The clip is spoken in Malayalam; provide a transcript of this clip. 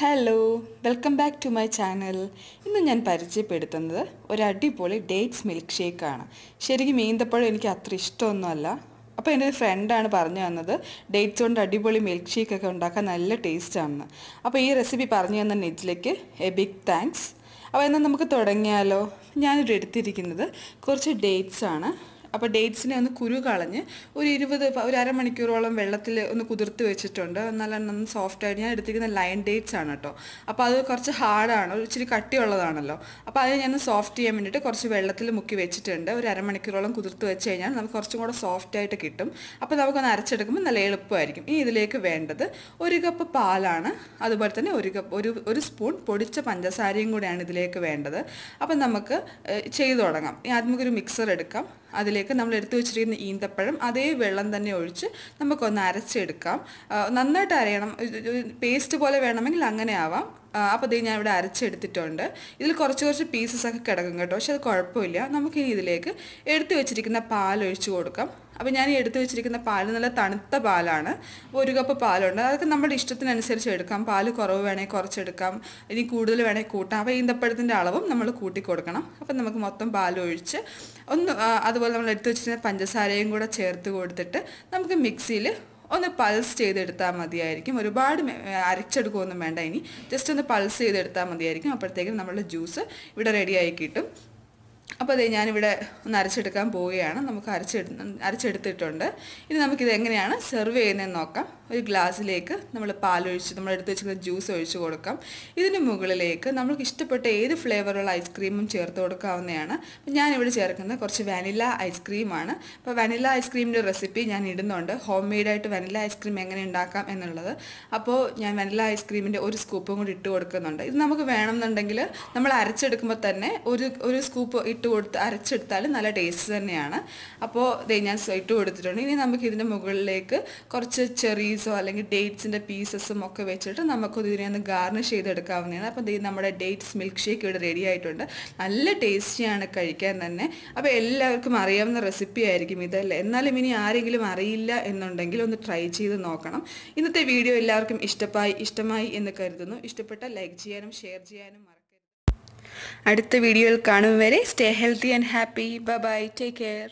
hello welcome back to my channel ഇന്ന് ഞാൻ പരിചയപ്പെടുത്തുന്നത് ഒരു അടിപൊളി ഡേറ്റ്സ് മിൽക്ക് ഷേക്കാണ് ശരിക്കും ഈന്തപ്പഴം എനിക്ക് അത്ര ഇഷ്ടമൊന്നുമല്ല അപ്പോൾ എൻ്റെ ഒരു ഫ്രണ്ടാണ് പറഞ്ഞു തന്നത് ഡേറ്റ്സ് കൊണ്ട് അടിപൊളി മിൽക്ക് ഷേക്ക് ഒക്കെ ഉണ്ടാക്കാൻ നല്ല ടേസ്റ്റാണെന്ന് അപ്പോൾ ഈ റെസിപ്പി പറഞ്ഞു തന്ന നെജിലേക്ക് എ ബിഗ് താങ്ക്സ് അപ്പോൾ എന്നാൽ നമുക്ക് തുടങ്ങിയാലോ ഞാനിവിടെ എടുത്തിരിക്കുന്നത് കുറച്ച് ഡേറ്റ്സ് ആണ് അപ്പോൾ ഡേറ്റ്സിനെ ഒന്ന് കുരു കളഞ്ഞ് ഒരു ഇരുപത് ഒരു അരമണിക്കൂറോളം വെള്ളത്തിൽ ഒന്ന് കുതിർത്ത് വെച്ചിട്ടുണ്ട് നല്ല നന്ന് ആയിട്ട് ഞാൻ എടുത്തിരിക്കുന്ന ലൈൻ ഡേറ്റ്സ് ആണ് കേട്ടോ അപ്പോൾ അത് കുറച്ച് ഹാർഡാണ് ഇച്ചിരി കട്ടിയുള്ളതാണല്ലോ അപ്പോൾ അത് ഞാൻ സോഫ്റ്റ് ചെയ്യാൻ വേണ്ടിയിട്ട് കുറച്ച് വെള്ളത്തിൽ മുക്കി വെച്ചിട്ടുണ്ട് ഒരു അരമണിക്കൂറോളം കുതിർത്ത് വെച്ച് കഴിഞ്ഞാൽ നമുക്ക് കുറച്ചും കൂടെ ആയിട്ട് കിട്ടും അപ്പോൾ നമുക്കൊന്ന് അരച്ചെടുക്കുമ്പോൾ നല്ല എളുപ്പമായിരിക്കും ഇനി ഇതിലേക്ക് വേണ്ടത് ഒരു കപ്പ് പാലാണ് അതുപോലെ തന്നെ ഒരു കപ്പ് ഒരു ഒരു സ്പൂൺ പൊടിച്ച പഞ്ചസാരയും കൂടെയാണ് ഇതിലേക്ക് വേണ്ടത് അപ്പം നമുക്ക് ചെയ്തു തുടങ്ങാം ആദ്യമൊക്കെ ഒരു മിക്സർ എടുക്കാം അതിൽ അതിലേക്ക് നമ്മൾ എടുത്തു വെച്ചിരിക്കുന്ന ഈന്തപ്പഴം അതേ വെള്ളം തന്നെ ഒഴിച്ച് നമുക്കൊന്ന് അരച്ചെടുക്കാം നന്നായിട്ട് അരയണം പേസ്റ്റ് പോലെ വേണമെങ്കിൽ അങ്ങനെ ആവാം അപ്പോൾ ഇത് ഞാൻ ഇവിടെ അരച്ചെടുത്തിട്ടുണ്ട് ഇതിൽ കുറച്ച് കുറച്ച് പീസസ് ഒക്കെ കിടക്കും കേട്ടോ പക്ഷെ അത് കുഴപ്പമില്ല നമുക്കിനി ഇതിലേക്ക് എടുത്തു വെച്ചിരിക്കുന്ന പാൽ കൊടുക്കാം അപ്പോൾ ഞാൻ എടുത്തു വെച്ചിരിക്കുന്ന പാൽ നല്ല തണുത്ത പാലാണ് ഒരു കപ്പ് പാലുണ്ട് അതൊക്കെ നമ്മുടെ ഇഷ്ടത്തിനനുസരിച്ച് എടുക്കാം പാൽ കുറവ് വേണേൽ കുറച്ചെടുക്കാം ഇനി കൂടുതൽ വേണേൽ കൂട്ടാം അപ്പോൾ ഈന്തപ്പഴത്തിൻ്റെ അളവും നമ്മൾ കൂട്ടി കൊടുക്കണം അപ്പം നമുക്ക് മൊത്തം പാലൊഴിച്ച് ഒന്ന് അതുപോലെ നമ്മൾ എടുത്തു വെച്ചിരുന്ന പഞ്ചസാരയും കൂടെ ചേർത്ത് കൊടുത്തിട്ട് നമുക്ക് മിക്സിയിൽ ഒന്ന് പൾസ് ചെയ്തെടുത്താൽ മതിയായിരിക്കും ഒരുപാട് അരച്ചെടുക്കുകയൊന്നും വേണ്ട ഇനി ജസ്റ്റ് ഒന്ന് പൾസ് ചെയ്തെടുത്താൽ മതിയായിരിക്കും അപ്പോഴത്തേക്കും നമ്മളുടെ ജ്യൂസ് ഇവിടെ റെഡിയായി കിട്ടും അപ്പോൾ അതേ ഞാനിവിടെ ഒന്ന് അരച്ചെടുക്കാൻ പോവുകയാണ് നമുക്ക് അരച്ചെടു അരച്ചെടുത്തിട്ടുണ്ട് ഇനി നമുക്കിത് എങ്ങനെയാണ് സെർവ് ചെയ്യുന്നതെന്ന് നോക്കാം ഒരു ഗ്ലാസ്സിലേക്ക് നമ്മൾ പാലൊഴിച്ച് നമ്മൾ എടുത്ത് വെച്ചിരിക്കുന്ന ജ്യൂസ് ഒഴിച്ച് കൊടുക്കാം ഇതിന് മുകളിലേക്ക് നമുക്ക് ഇഷ്ടപ്പെട്ട ഏത് ഫ്ലേവറുള്ള ഐസ്ക്രീമും ചേർത്ത് കൊടുക്കാവുന്നതാണ് അപ്പം ഞാനിവിടെ ചേർക്കുന്നത് കുറച്ച് വാനില ഐസ്ക്രീമാണ് അപ്പോൾ വാനില ഐസ്ക്രീമിൻ്റെ റെസിപ്പി ഞാൻ ഇടുന്നുണ്ട് ഹോം മെയ്ഡായിട്ട് വാനില ഐസ്ക്രീം എങ്ങനെ ഉണ്ടാക്കാം എന്നുള്ളത് അപ്പോൾ ഞാൻ വാനില ഐസ്ക്രീമിൻ്റെ ഒരു സ്കൂപ്പും കൂടി ഇട്ട് കൊടുക്കുന്നുണ്ട് ഇത് നമുക്ക് വേണമെന്നുണ്ടെങ്കിൽ നമ്മൾ അരച്ചെടുക്കുമ്പോൾ തന്നെ ഒരു ഒരു സ്കൂപ്പ് ഇട്ട് കൊടുത്ത് അരച്ചെടുത്താലും നല്ല ടേസ്റ്റ് തന്നെയാണ് അപ്പോൾ ദേ ഞാൻ ഇട്ട് കൊടുത്തിട്ടുണ്ട് ഇനി നമുക്ക് ഇതിൻ്റെ മുകളിലേക്ക് കുറച്ച് ചെറീസോ അല്ലെങ്കിൽ ഡേറ്റ്സിൻ്റെ പീസസും ഒക്കെ വെച്ചിട്ട് നമുക്കത് ഇതിനെ ഒന്ന് ഗാർണിഷ് ചെയ്തെടുക്കാവുന്നതാണ് അപ്പോൾ ഇത് നമ്മുടെ ഡേറ്റ്സ് മിൽക്ക് ഷേക്ക് ഇവിടെ റെഡി ആയിട്ടുണ്ട് നല്ല ടേസ്റ്റിയാണ് കഴിക്കാൻ തന്നെ അപ്പോൾ എല്ലാവർക്കും അറിയാവുന്ന റെസിപ്പി ആയിരിക്കും ഇതല്ലേ എന്നാലും ഇനി ആരെങ്കിലും അറിയില്ല എന്നുണ്ടെങ്കിൽ ഒന്ന് ട്രൈ ചെയ്ത് നോക്കണം ഇന്നത്തെ വീഡിയോ എല്ലാവർക്കും ഇഷ്ടമായി ഇഷ്ടമായി എന്ന് കരുതുന്നു ഇഷ്ടപ്പെട്ട ലൈക്ക് ചെയ്യാനും ഷെയർ ചെയ്യാനും അടുത്ത വീഡിയോയിൽ കാണും വരെ stay healthy and happy bye take care